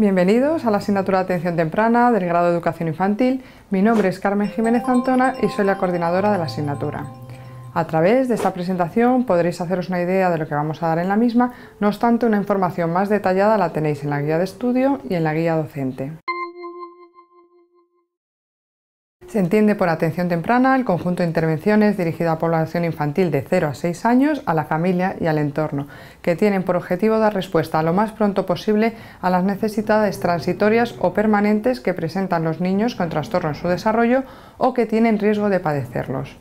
Bienvenidos a la asignatura de atención temprana del grado de educación infantil. Mi nombre es Carmen Jiménez Antona y soy la coordinadora de la asignatura. A través de esta presentación podréis haceros una idea de lo que vamos a dar en la misma, no obstante una información más detallada la tenéis en la guía de estudio y en la guía docente. Se entiende por atención temprana el conjunto de intervenciones dirigido a población infantil de 0 a 6 años, a la familia y al entorno, que tienen por objetivo dar respuesta lo más pronto posible a las necesidades transitorias o permanentes que presentan los niños con trastorno en su desarrollo o que tienen riesgo de padecerlos.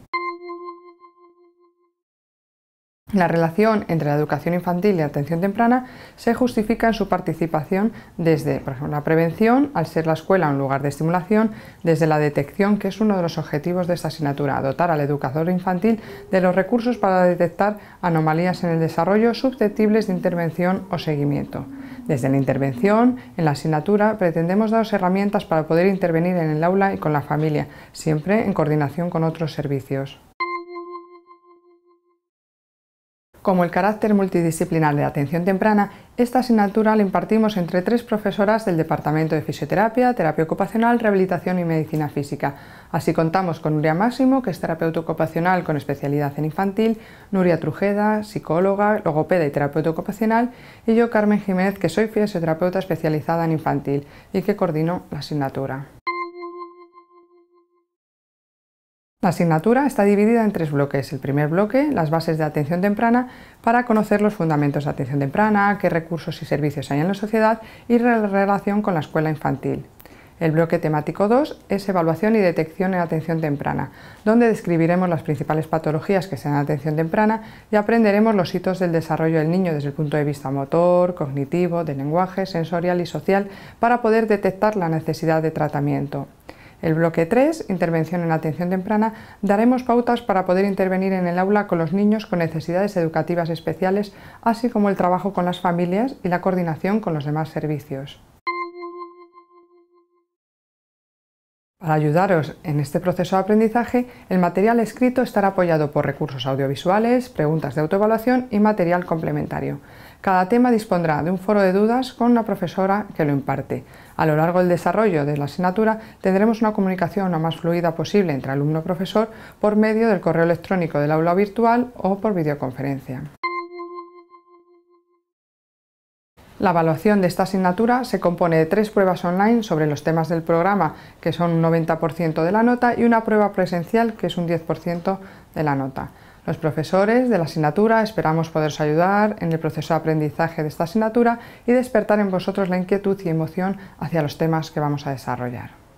La relación entre la educación infantil y la atención temprana se justifica en su participación desde, por ejemplo, la prevención, al ser la escuela un lugar de estimulación, desde la detección, que es uno de los objetivos de esta asignatura, dotar al educador infantil de los recursos para detectar anomalías en el desarrollo susceptibles de intervención o seguimiento. Desde la intervención, en la asignatura, pretendemos daros herramientas para poder intervenir en el aula y con la familia, siempre en coordinación con otros servicios. Como el carácter multidisciplinar de atención temprana, esta asignatura la impartimos entre tres profesoras del Departamento de Fisioterapia, Terapia Ocupacional, Rehabilitación y Medicina Física. Así contamos con Nuria Máximo, que es terapeuta ocupacional con especialidad en infantil, Nuria Trujeda, psicóloga, logopeda y terapeuta ocupacional, y yo, Carmen Jiménez, que soy fisioterapeuta especializada en infantil y que coordino la asignatura. La asignatura está dividida en tres bloques. El primer bloque, las bases de atención temprana, para conocer los fundamentos de atención temprana, qué recursos y servicios hay en la sociedad y la relación con la escuela infantil. El bloque temático 2 es evaluación y detección en atención temprana, donde describiremos las principales patologías que se dan en atención temprana y aprenderemos los hitos del desarrollo del niño desde el punto de vista motor, cognitivo, de lenguaje, sensorial y social para poder detectar la necesidad de tratamiento. El bloque 3, intervención en atención temprana, daremos pautas para poder intervenir en el aula con los niños con necesidades educativas especiales, así como el trabajo con las familias y la coordinación con los demás servicios. Para ayudaros en este proceso de aprendizaje, el material escrito estará apoyado por recursos audiovisuales, preguntas de autoevaluación y material complementario. Cada tema dispondrá de un foro de dudas con una profesora que lo imparte. A lo largo del desarrollo de la asignatura tendremos una comunicación lo más fluida posible entre alumno-profesor por medio del correo electrónico del aula virtual o por videoconferencia. La evaluación de esta asignatura se compone de tres pruebas online sobre los temas del programa, que son un 90% de la nota, y una prueba presencial, que es un 10% de la nota. Los profesores de la asignatura esperamos poderos ayudar en el proceso de aprendizaje de esta asignatura y despertar en vosotros la inquietud y emoción hacia los temas que vamos a desarrollar.